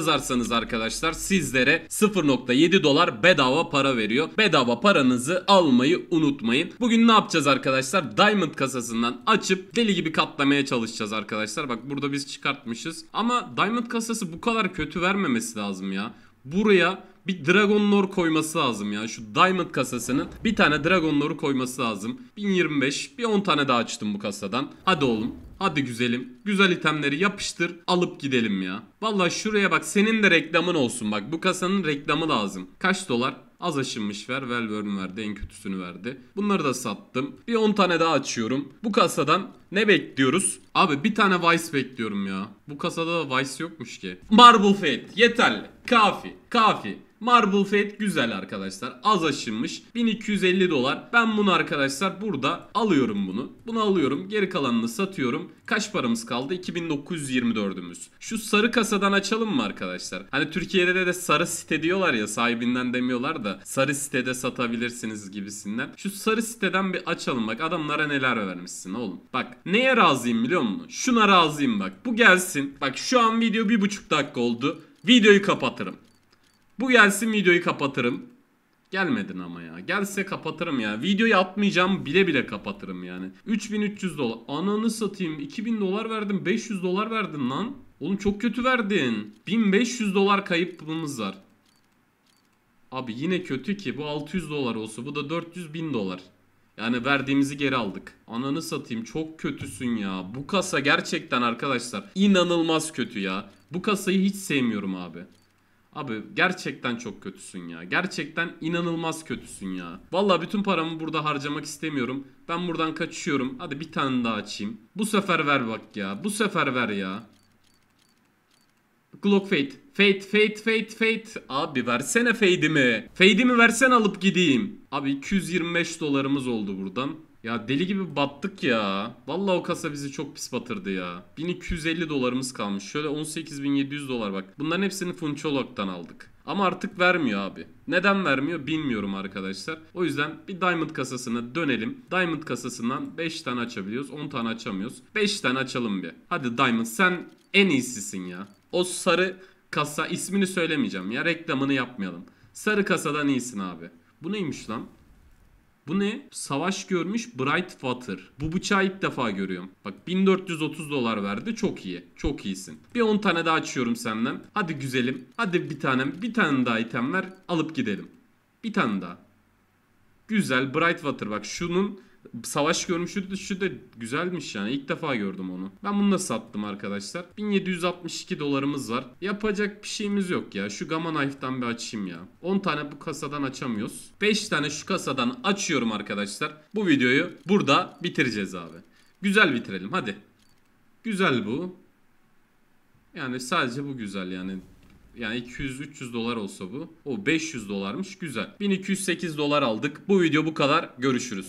yazarsanız arkadaşlar sizlere 0.7 dolar bedava para veriyor. Bedava paranızı almayı unutmayın. Bugün ne yapacağız arkadaşlar? Diamond kasasından açıp deli gibi katlamaya çalışacağız arkadaşlar. Bak burada biz çıkartmışız. Ama Diamond kasası bu kadar kötü vermemesi lazım ya. Buraya bir Dragon Lore koyması lazım ya. Şu Diamond kasasının bir tane Dragon Lore'u koyması lazım. 1025, bir 10 tane daha açtım bu kasadan. Hadi oğlum Hadi güzelim. Güzel itemleri yapıştır. Alıp gidelim ya. Valla şuraya bak senin de reklamın olsun. Bak bu kasanın reklamı lazım. Kaç dolar? Az aşınmış ver. Velvern verdi. En kötüsünü verdi. Bunları da sattım. Bir 10 tane daha açıyorum. Bu kasadan ne bekliyoruz? Abi bir tane Vice bekliyorum ya. Bu kasada da Vice yokmuş ki. Marble Fate. Yeterli. Kafi. Kafi. Marble Fate güzel arkadaşlar. Az aşınmış. 1250 dolar. Ben bunu arkadaşlar burada alıyorum bunu. Bunu alıyorum. Geri kalanını satıyorum. Kaç paramız kaldı? 2924'ümüz. Şu sarı kasadan açalım mı arkadaşlar? Hani Türkiye'de de, sarı site diyorlar ya sahibinden demiyorlar da sarı sitede satabilirsiniz gibisinden. Şu sarı siteden bir açalım bak adamlara neler vermişsin oğlum. Bak neye razıyım biliyor musun? Şuna razıyım bak. Bu gelsin. Bak şu an video bir buçuk dakika oldu. Videoyu kapatırım. Bu gelsin videoyu kapatırım. Gelmedin ama ya. Gelse kapatırım ya. Videoyu atmayacağım bile bile kapatırım yani. 3300 dolar. Ananı satayım. 2000 dolar verdim. 500 dolar verdin lan. Oğlum çok kötü verdin. 1500 dolar kayıpımız var. Abi yine kötü ki bu 600 dolar olsa bu da 400 bin dolar. Yani verdiğimizi geri aldık. Ananı satayım çok kötüsün ya. Bu kasa gerçekten arkadaşlar inanılmaz kötü ya. Bu kasayı hiç sevmiyorum abi. Abi gerçekten çok kötüsün ya. Gerçekten inanılmaz kötüsün ya. Valla bütün paramı burada harcamak istemiyorum. Ben buradan kaçıyorum. Hadi bir tane daha açayım. Bu sefer ver bak ya. Bu sefer ver ya. Glock Fate. Fate, Fate, Fate, Fate. Abi versene Fade'imi. Fade'imi versen alıp gideyim. Abi 225 dolarımız oldu buradan. Ya deli gibi battık ya. Vallahi o kasa bizi çok pis batırdı ya. 1250 dolarımız kalmış. Şöyle 18700 dolar bak. Bunların hepsini Funcholog'dan aldık. Ama artık vermiyor abi. Neden vermiyor bilmiyorum arkadaşlar. O yüzden bir Diamond kasasına dönelim. Diamond kasasından 5 tane açabiliyoruz. 10 tane açamıyoruz. 5 tane açalım bir. Hadi Diamond sen en iyisisin ya. O sarı kasa ismini söylemeyeceğim ya reklamını yapmayalım. Sarı kasadan iyisin abi. Bu neymiş lan? Bu ne? Savaş görmüş Bright Water. Bu bıçağı ilk defa görüyorum. Bak 1430 dolar verdi. Çok iyi. Çok iyisin. Bir 10 tane daha açıyorum senden. Hadi güzelim. Hadi bir tane bir tane daha item ver. Alıp gidelim. Bir tane daha. Güzel Bright Water. Bak şunun savaş görmüştü de şu da güzelmiş yani ilk defa gördüm onu. Ben bunu da sattım arkadaşlar. 1762 dolarımız var. Yapacak bir şeyimiz yok ya. Şu Gamma Knife'dan bir açayım ya. 10 tane bu kasadan açamıyoruz. 5 tane şu kasadan açıyorum arkadaşlar. Bu videoyu burada bitireceğiz abi. Güzel bitirelim hadi. Güzel bu. Yani sadece bu güzel yani. Yani 200-300 dolar olsa bu. O 500 dolarmış güzel. 1208 dolar aldık. Bu video bu kadar. Görüşürüz.